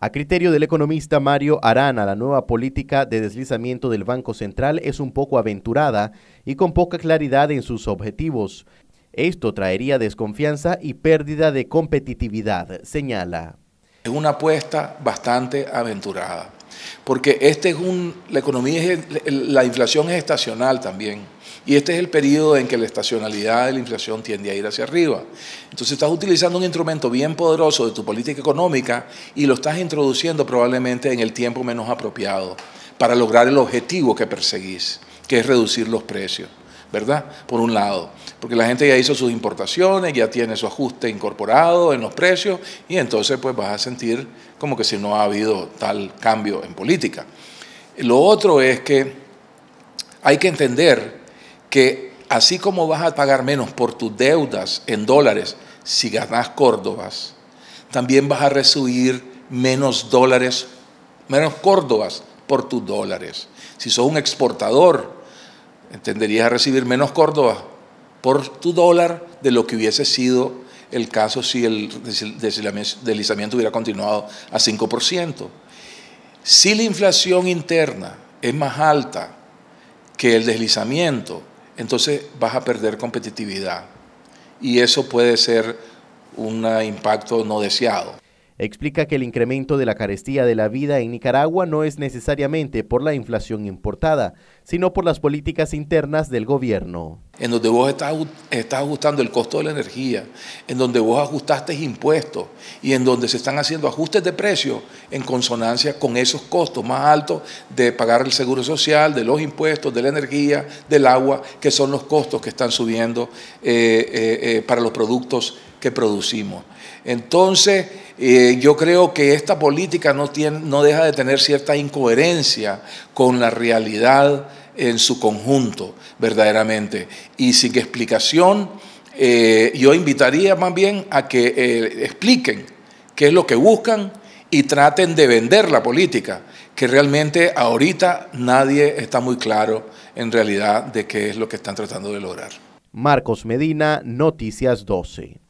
A criterio del economista Mario Arana, la nueva política de deslizamiento del Banco Central es un poco aventurada y con poca claridad en sus objetivos. Esto traería desconfianza y pérdida de competitividad, señala. Es una apuesta bastante aventurada porque este la la inflación es estacional también, y este es el periodo en que la estacionalidad de la inflación tiende a ir hacia arriba. Entonces estás utilizando un instrumento bien poderoso de tu política económica y lo estás introduciendo probablemente en el tiempo menos apropiado para lograr el objetivo que perseguís, que es reducir los precios. ¿verdad? Por un lado, porque la gente ya hizo sus importaciones, ya tiene su ajuste incorporado en los precios y entonces pues vas a sentir como que si no ha habido tal cambio en política. Lo otro es que hay que entender que así como vas a pagar menos por tus deudas en dólares si ganas Córdobas, también vas a recibir menos dólares, menos Córdobas por tus dólares. Si sos un exportador, entenderías a recibir menos Córdoba por tu dólar de lo que hubiese sido el caso si el deslizamiento hubiera continuado a 5%. Si la inflación interna es más alta que el deslizamiento, entonces vas a perder competitividad y eso puede ser un impacto no deseado explica que el incremento de la carestía de la vida en Nicaragua no es necesariamente por la inflación importada, sino por las políticas internas del gobierno. En donde vos estás, ajustando el costo de la energía, en donde vos ajustaste impuestos y en donde se están haciendo ajustes de precios en consonancia con esos costos más altos de pagar el seguro social, de los impuestos, de la energía, del agua, que son los costos que están subiendo eh, eh, eh, para los productos que producimos. Entonces, eh, yo creo que esta política no, tiene, no deja de tener cierta incoherencia con la realidad en su conjunto, verdaderamente. Y sin explicación, eh, yo invitaría más bien a que eh, expliquen qué es lo que buscan y traten de vender la política, que realmente ahorita nadie está muy claro en realidad de qué es lo que están tratando de lograr. Marcos Medina, Noticias 12.